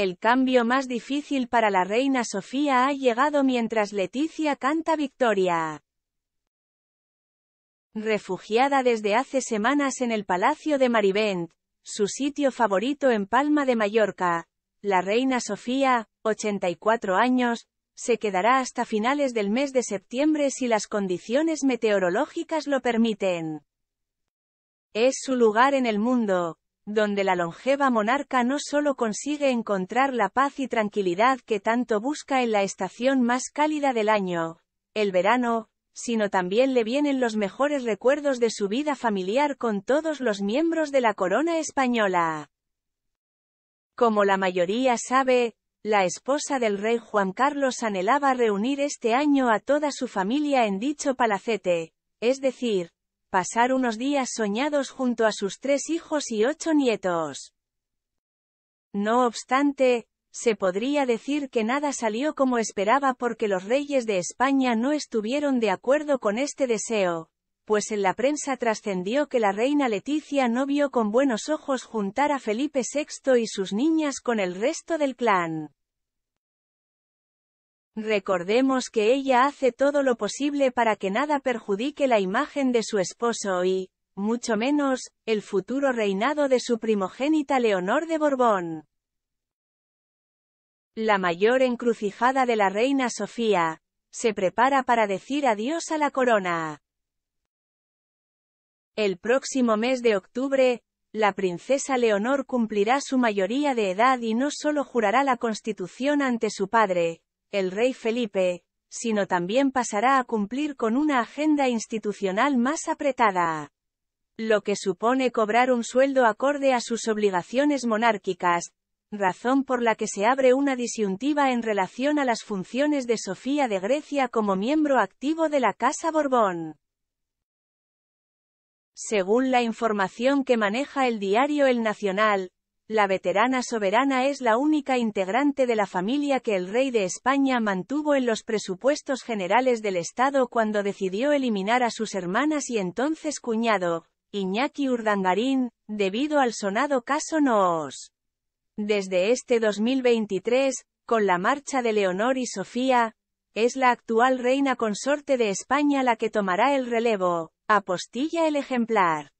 El cambio más difícil para la reina Sofía ha llegado mientras Leticia canta Victoria. Refugiada desde hace semanas en el Palacio de Marivent, su sitio favorito en Palma de Mallorca, la reina Sofía, 84 años, se quedará hasta finales del mes de septiembre si las condiciones meteorológicas lo permiten. Es su lugar en el mundo, donde la longeva monarca no solo consigue encontrar la paz y tranquilidad que tanto busca en la estación más cálida del año, el verano, sino también le vienen los mejores recuerdos de su vida familiar con todos los miembros de la corona española. Como la mayoría sabe, la esposa del rey Juan Carlos anhelaba reunir este año a toda su familia en dicho palacete, es decir, pasar unos días soñados junto a sus tres hijos y ocho nietos. No obstante, se podría decir que nada salió como esperaba porque los reyes de España no estuvieron de acuerdo con este deseo, pues en la prensa trascendió que la reina Leticia no vio con buenos ojos juntar a Felipe VI y sus niñas con el resto del clan. Recordemos que ella hace todo lo posible para que nada perjudique la imagen de su esposo y, mucho menos, el futuro reinado de su primogénita Leonor de Borbón. La mayor encrucijada de la reina Sofía, se prepara para decir adiós a la corona. El próximo mes de octubre, la princesa Leonor cumplirá su mayoría de edad y no solo jurará la constitución ante su padre, el rey Felipe, sino también pasará a cumplir con una agenda institucional más apretada. Lo que supone cobrar un sueldo acorde a sus obligaciones monárquicas, razón por la que se abre una disyuntiva en relación a las funciones de Sofía de Grecia como miembro activo de la Casa Borbón. Según la información que maneja el diario El Nacional, la veterana soberana es la única integrante de la familia que el rey de España mantuvo en los presupuestos generales del Estado cuando decidió eliminar a sus hermanas y entonces cuñado, Iñaki Urdangarín, debido al sonado caso Noos. Desde este 2023, con la marcha de Leonor y Sofía, es la actual reina consorte de España la que tomará el relevo, apostilla el ejemplar.